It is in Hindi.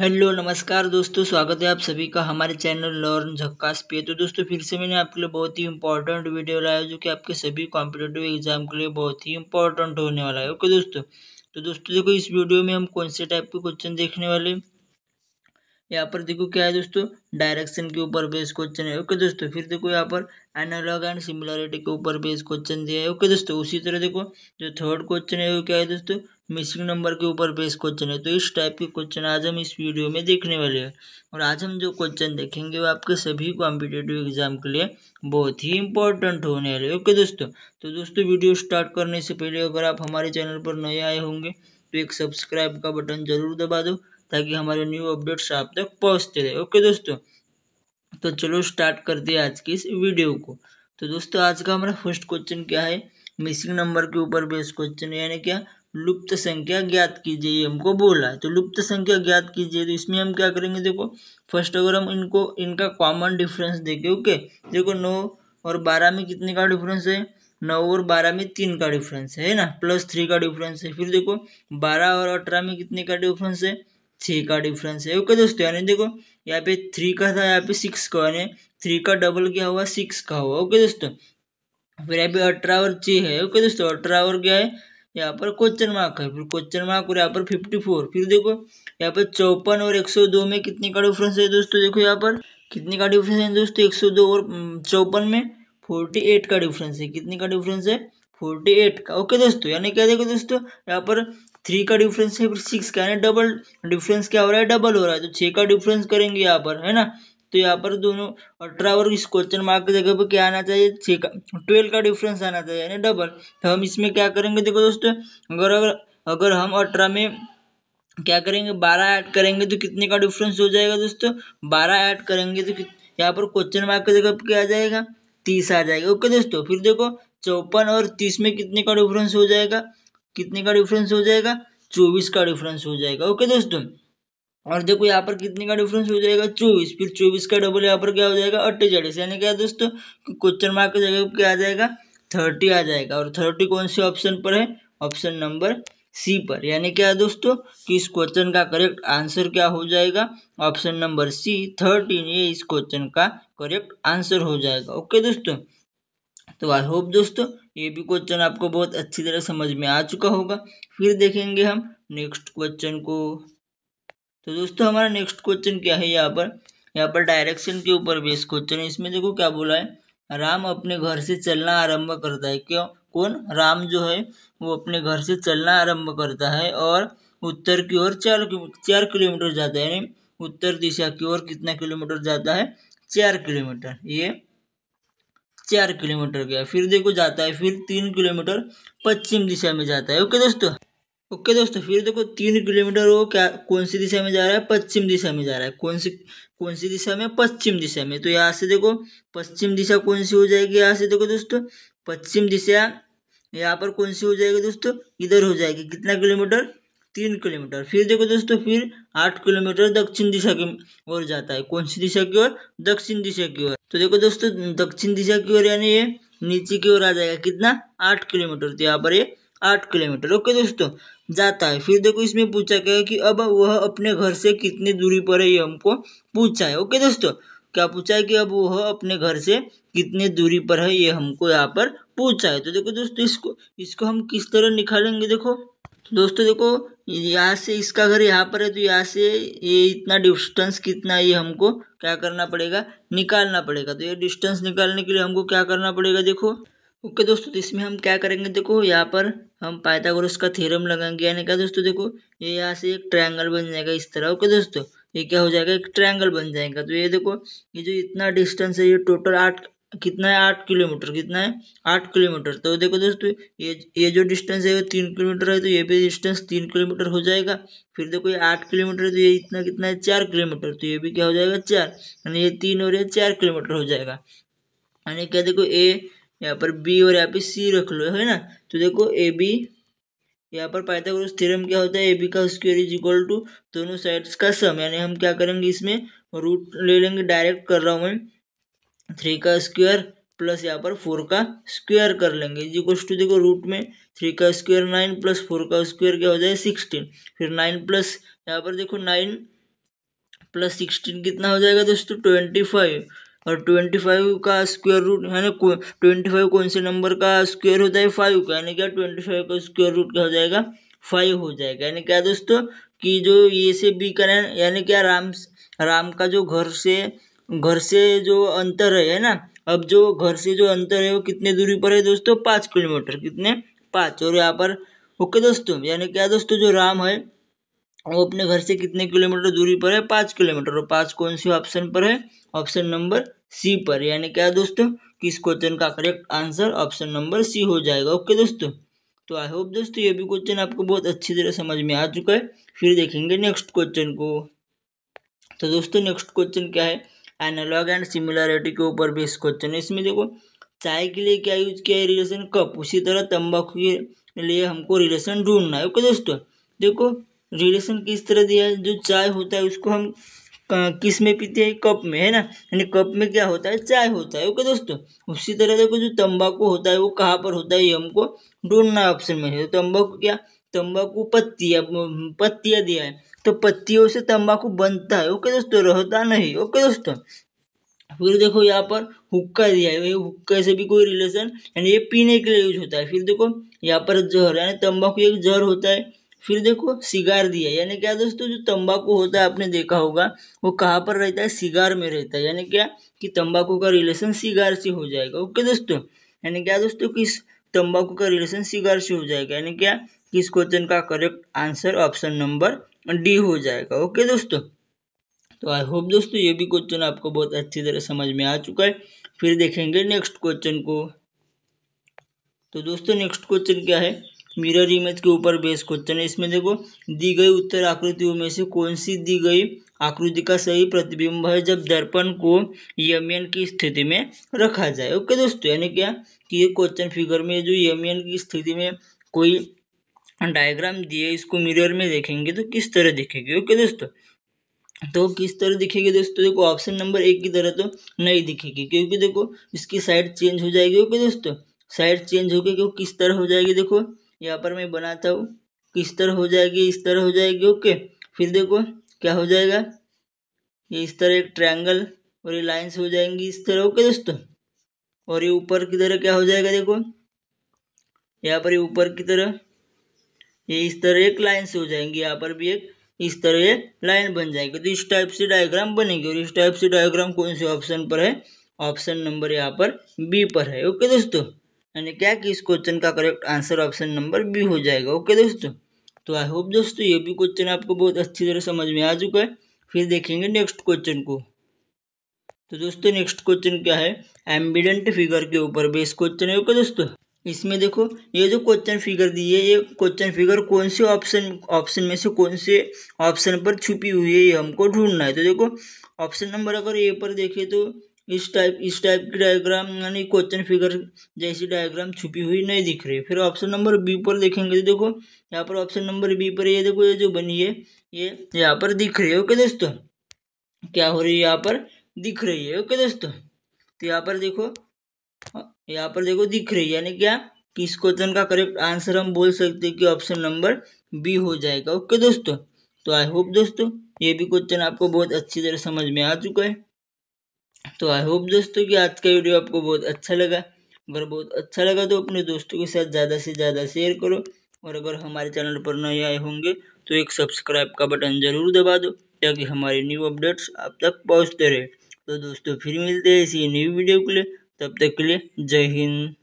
हेलो नमस्कार दोस्तों स्वागत है आप सभी का हमारे चैनल लॉर्न झक्कास पे तो दोस्तों फिर से मैंने आपके लिए बहुत ही इंपॉर्टेंट वीडियो लाया जो कि आपके सभी कॉम्पिटेटिव एग्जाम के लिए बहुत ही इंपॉर्टेंट होने वाला है ओके दोस्तों तो दोस्तों देखो इस वीडियो में हम कौन से टाइप के क्वेश्चन देखने वाले यहाँ पर देखो क्या है दोस्तों डायरेक्शन के ऊपर बेस क्वेश्चन है ओके दोस्तों फिर देखो यहाँ पर एनालॉग एंड सिमिलरिटी के ऊपर बेस क्वेश्चन दिया है ओके दोस्तों उसी तरह देखो जो थर्ड क्वेश्चन है वो क्या है दोस्तों मिसिंग नंबर के ऊपर बेस क्वेश्चन है तो इस टाइप के क्वेश्चन आज हम इस वीडियो में देखने वाले हैं और आज हम जो क्वेश्चन देखेंगे वो आपके सभी कॉम्पिटेटिव एग्जाम के लिए बहुत ही इंपॉर्टेंट होने वाले ओके दोस्तों तो दोस्तों वीडियो स्टार्ट करने से पहले अगर आप हमारे चैनल पर नए आए होंगे तो एक सब्सक्राइब का बटन जरूर दबा दो ताकि हमारे न्यू अपडेट्स आप तक पहुँचते रहे ओके दोस्तों तो चलो स्टार्ट करते हैं आज की इस वीडियो को तो दोस्तों आज का हमारा फर्स्ट क्वेश्चन क्या है मिसिंग नंबर के ऊपर बेस क्वेश्चन यानी क्या लुप्त संख्या ज्ञात कीजिए हमको बोला है तो लुप्त संख्या ज्ञात कीजिए तो इसमें हम क्या करेंगे देखो फर्स्ट अगर हम इनको इनका कॉमन डिफरेंस देखें ओके देखो नौ और बारह में कितने का डिफरेंस है नौ और बारह में तीन का डिफरेंस है ना प्लस थ्री का डिफरेंस है फिर देखो बारह और अठारह में कितने का डिफरेंस है थ्री का डिफरेंस है ओके दोस्तों यानी देखो यहाँ पे थ्री का था यहाँ पे सिक्स का यानी थ्री का डबल क्या हुआ सिक्स का हुआ ओके दोस्तों फिर यहाँ पे अठारह और छः है ओके दोस्तों अठारह और क्या है यहाँ पर क्वेश्चन मार्क है फिर क्वेश्चन मार्क और यहाँ पर फिफ्टी फोर फिर देखो यहाँ पर चौपन और एक सौ दो में कितने का डिफरेंस है दोस्तों देखो यहाँ पर कितने का डिफरेंस है दोस्तों एक सौ दो और चौपन में फोर्टी एट का डिफरेंस है कितने का डिफरेंस है फोर्टी एट का ओके दोस्तों यानी क्या देखो दोस्तों यहाँ पर थ्री का डिफरेंस है फिर सिक्स का यानी डबल डिफरेंस क्या हो रहा है डबल हो रहा है तो छः का डिफरेंस करेंगे यहाँ पर है ना तो यहाँ पर दोनों अठारह और इस क्वेश्चन मार्क की जगह पर क्या आना चाहिए छः का ट्वेल्व का डिफरेंस आना चाहिए यानी डबल तो हम इसमें क्या करेंगे देखो दोस्तों अगर अगर अगर हम अठारह में क्या करेंगे बारह ऐड करेंगे तो कितने का डिफरेंस हो जाएगा दोस्तों बारह ऐड करेंगे तो यहाँ पर क्वेश्चन मार्क की जगह पर क्या आ जाएगा तीस आ जाएगा ओके दोस्तों फिर देखो चौपन और तीस में कितने का डिफरेंस हो जाएगा कितने का डिफरेंस हो जाएगा चौबीस का डिफरेंस हो जाएगा ओके दोस्तों और देखो यहाँ पर कितने का डिफरेंस हो जाएगा चौबीस फिर चौबीस का डबल यहाँ पर क्या हो जाएगा अट्ठेचालीस यानी क्या दोस्तों क्वेश्चन मार्क की जगह क्या आ जाएगा थर्टी आ जाएगा और थर्टी कौन से ऑप्शन पर है ऑप्शन नंबर सी पर यानी क्या दोस्तों कि इस क्वेश्चन का करेक्ट आंसर क्या हो जाएगा ऑप्शन नंबर सी थर्टीन ये इस क्वेश्चन का करेक्ट आंसर हो जाएगा ओके दोस्तों तो आई होप दोस्तों ये भी क्वेश्चन आपको बहुत अच्छी तरह समझ में आ चुका होगा फिर देखेंगे हम नेक्स्ट क्वेश्चन को तो दोस्तों हमारा नेक्स्ट क्वेश्चन क्या है यहाँ पर यहाँ पर डायरेक्शन के ऊपर बेस्ट क्वेश्चन है इसमें देखो क्या बोला है राम अपने घर से चलना आरंभ करता है क्यों कौन राम जो है वो अपने घर से चलना आरंभ करता है और उत्तर की ओर चार चार किलोमीटर जाता है यानी उत्तर दिशा की ओर कितना किलोमीटर जाता है चार किलोमीटर ये चार किलोमीटर गया फिर देखो जाता है फिर तीन किलोमीटर पश्चिम दिशा में जाता है ओके दोस्तों ओके दोस्तों फिर देखो तीन किलोमीटर वो क्या कौन सी दिशा में जा रहा है पश्चिम दिशा में जा रहा है कौन सी कौन सी दिशा में पश्चिम दिशा में तो यहाँ से देखो पश्चिम दिशा कौन सी हो जाएगी यहाँ से देखो दोस्तों पश्चिम दिशा यहाँ पर कौन सी हो जाएगी दोस्तों इधर हो जाएगी कितना किलोमीटर तीन किलोमीटर फिर देखो दोस्तों फिर आठ किलोमीटर दक्षिण दिशा की ओर जाता है कौन सी दिशा की ओर दक्षिण दिशा की ओर तो देखो दोस्तों दक्षिण दिशा की ओर यानी ये नीचे की ओर आ जाएगा कितना आठ किलोमीटर तो यहाँ पर ये आठ किलोमीटर ओके दोस्तों जाता है फिर देखो इसमें पूछा गया कि अब वह अपने घर से कितनी दूरी पर है ये हमको पूछा है ओके दोस्तों क्या पूछा है कि अब वह अपने घर से कितने दूरी पर है ये हमको यहाँ पर पूछा है तो देखो दोस्तों इसको इसको हम किस तरह निकालेंगे देखो तो दोस्तों देखो यहाँ से इसका घर यहाँ पर है तो यहाँ से ये इतना डिस्टेंस कितना है ये हमको क्या करना पड़ेगा निकालना पड़ेगा तो ये डिस्टेंस निकालने के लिए हमको क्या करना पड़ेगा देखो ओके okay, दोस्तों तो इसमें हम क्या करेंगे देखो यहाँ पर हम पाइथागोरस का थ्योरम लगाएंगे यानी क्या दोस्तों देखो ये यहाँ से एक ट्रायंगल बन जाएगा इस तरह ओके okay, दोस्तों ये क्या हो जाएगा एक ट्रायंगल बन जाएगा तो ये देखो ये जो इतना डिस्टेंस है ये टोटल आठ कितना है आठ किलोमीटर कितना है आठ किलोमीटर तो देखो दोस्तों ये ये जो डिस्टेंस है वो तीन किलोमीटर है तो ये भी डिस्टेंस तीन किलोमीटर हो जाएगा फिर देखो ये आठ किलोमीटर है तो ये इतना कितना है चार किलोमीटर तो ये भी क्या हो जाएगा चार यानी ये तीन और ये चार किलोमीटर हो जाएगा यानी क्या देखो ए यहाँ पर बी और यहाँ पे सी रख लो है ना तो देखो ए बी यहाँ पर पाइथागोरस थ्योरम क्या होता है ए बी का स्क्वायर इज इक्वल टू दोनों साइड्स का सम यानी हम क्या करेंगे इसमें रूट ले लेंगे डायरेक्ट कर रहा हूँ मैं थ्री का स्क्वायर प्लस यहाँ पर फोर का स्क्वायर कर लेंगे इज टू देखो रूट में थ्री का स्क्वायर नाइन प्लस फोर का स्क्वायर क्या हो जाए सिक्सटीन फिर नाइन प्लस यहाँ पर देखो नाइन प्लस सिक्सटीन कितना हो जाएगा दोस्तों ट्वेंटी फाइव और ट्वेंटी फाइव का स्क्वायर रूट यानी ट्वेंटी फाइव कौन से नंबर का स्क्वायर होता है फाइव का यानी क्या ट्वेंटी फाइव का स्क्वायर रूट क्या हो जाएगा फाइव हो जाएगा यानी क्या दोस्तों कि जो ए से बी का यानी क्या राम राम का जो घर से घर से जो अंतर है ना अब जो घर से जो अंतर है वो कितने दूरी पर है दोस्तों पाँच किलोमीटर कितने पाँच और यहाँ पर ओके दोस्तों यानी क्या दोस्तों जो राम है वो अपने घर से कितने किलोमीटर दूरी पर है पाँच किलोमीटर और पाँच कौन से ऑप्शन पर है ऑप्शन नंबर सी पर यानी क्या दोस्तों कि इस क्वेश्चन का correct answer option number C हो जाएगा ओके दोस्तों तो आई होप दोस्तों ये भी क्वेश्चन आपको बहुत अच्छी तरह समझ में आ चुका है फिर देखेंगे नेक्स्ट क्वेश्चन को तो दोस्तों नेक्स्ट क्वेश्चन क्या है एनालॉग एंड सिमिलरिटी के ऊपर भी इस क्वेश्चन है इसमें देखो चाय के लिए क्या यूज किया है रिलेशन कप उसी तरह तंबाकू के लिए हमको रिलेशन ढूंढना है ओके दोस्तों देखो रिलेशन किस तरह दिया है जो चाय होता है उसको हम किस में पीते हैं कप में है ना यानी कप में क्या होता है चाय होता है ओके दोस्तों उसी तरह देखो जो तंबाकू होता है वो कहाँ पर होता है ये हमको ढूंढना ऑप्शन में है तो तंबाकू क्या तंबाकू पत्तिया पत्तियाँ दिया है तो पत्तियों से तंबाकू बनता है ओके दोस्तों रहता नहीं ओके दोस्तों फिर देखो यहाँ पर हुक्का दिया है हुक्का से भी कोई रिलेशन यानी ये पीने के लिए यूज होता है फिर देखो यहाँ पर जहर यानी तंबाकू एक जहर होता है फिर देखो सिगार दिया यानी क्या दोस्तों जो तंबाकू होता है आपने देखा होगा वो कहाँ पर रहता है सिगार में रहता है यानी क्या कि तंबाकू का रिलेशन सिगार से हो जाएगा ओके दोस्तों यानी क्या दोस्तों कि तंबाकू का रिलेशन सिगार से हो जाएगा यानी क्या कि इस क्वेश्चन का correct answer option number D हो जाएगा ओके दोस्तों तो आई होप दोस्तों ये भी क्वेश्चन आपको बहुत अच्छी तरह समझ में आ चुका है फिर देखेंगे नेक्स्ट क्वेश्चन को तो दोस्तों नेक्स्ट क्वेश्चन क्या है मिरर इमेज के ऊपर बेस क्वेश्चन है इसमें देखो दी गई उत्तर आकृतियों में से कौन सी दी गई आकृति का सही प्रतिबिंब है जब दर्पण को यमयन की स्थिति में रखा जाए ओके दोस्तों यानी क्या कि ये क्वेश्चन फिगर में जो यमयन की स्थिति में कोई डायग्राम दिए इसको मिरर में देखेंगे तो किस तरह दिखेगी ओके दोस्तों तो किस तरह दिखेगी दोस्तों देखो ऑप्शन नंबर एक की तरह तो नहीं दिखेगी क्योंकि देखो इसकी साइड चेंज हो जाएगी ओके दोस्तों साइड चेंज होगी क्यों किस तरह हो जाएगी देखो यहाँ पर मैं बनाता हूँ किस तरह हो जाएगी इस तरह हो जाएगी ओके फिर देखो क्या हो जाएगा ये इस तरह एक ट्रायंगल और ये लाइन्स हो जाएंगी इस तरह ओके दोस्तों और ये ऊपर की तरह क्या हो जाएगा देखो यहाँ पर ये ऊपर की तरह ये इस तरह एक लाइन हो जाएंगी यहाँ पर भी एक इस तरह ये लाइन बन जाएगी तो इस टाइप से डायग्राम बनेगी और इस टाइप से डायग्राम कौन से ऑप्शन पर है ऑप्शन नंबर यहाँ पर बी पर है ओके दोस्तों यानी क्या कि इस क्वेश्चन का correct answer option number B हो जाएगा ओके दोस्तों तो आई होप दोस्तों ये भी क्वेश्चन आपको बहुत अच्छी तरह समझ में आ चुका है फिर देखेंगे नेक्स्ट क्वेश्चन को तो दोस्तों नेक्स्ट क्वेश्चन क्या है एम्बिडेंट फिगर के ऊपर बेस क्वेश्चन है ओके दोस्तों इसमें देखो ये जो क्वेश्चन फिगर दी है ये क्वेश्चन फिगर कौन से ऑप्शन ऑप्शन में से कौन से ऑप्शन पर छुपी हुई है ये हमको ढूंढना है तो देखो ऑप्शन नंबर अगर ए पर देखें तो इस टाइप इस टाइप की डायग्राम यानी क्वेश्चन फिगर जैसी डायग्राम छुपी हुई नहीं दिख रही फिर ऑप्शन नंबर बी पर देखेंगे तो देखो यहाँ पर ऑप्शन नंबर बी पर ये देखो ये जो बनी है ये यहाँ पर दिख रही है ओके दोस्तों क्या हो रही है यहाँ पर दिख रही है ओके दोस्तों तो यहाँ पर देखो हाँ, यहाँ पर देखो दिख रही है यानी क्या कि इस क्वेश्चन का करेक्ट आंसर हम बोल सकते हैं कि ऑप्शन नंबर बी हो जाएगा ओके दोस्तों तो आई होप दोस्तों ये भी क्वेश्चन आपको बहुत अच्छी तरह समझ में आ चुका है तो आई होप दोस्तों कि आज का वीडियो आपको बहुत अच्छा लगा अगर बहुत अच्छा लगा तो अपने दोस्तों के साथ ज़्यादा से ज़्यादा शेयर करो और अगर हमारे चैनल पर नए आए होंगे तो एक सब्सक्राइब का बटन ज़रूर दबा दो ताकि हमारी न्यू अपडेट्स आप तक पहुँचते रहे तो दोस्तों फिर मिलते हैं इसी न्यू वीडियो के लिए तब तक के लिए जय हिंद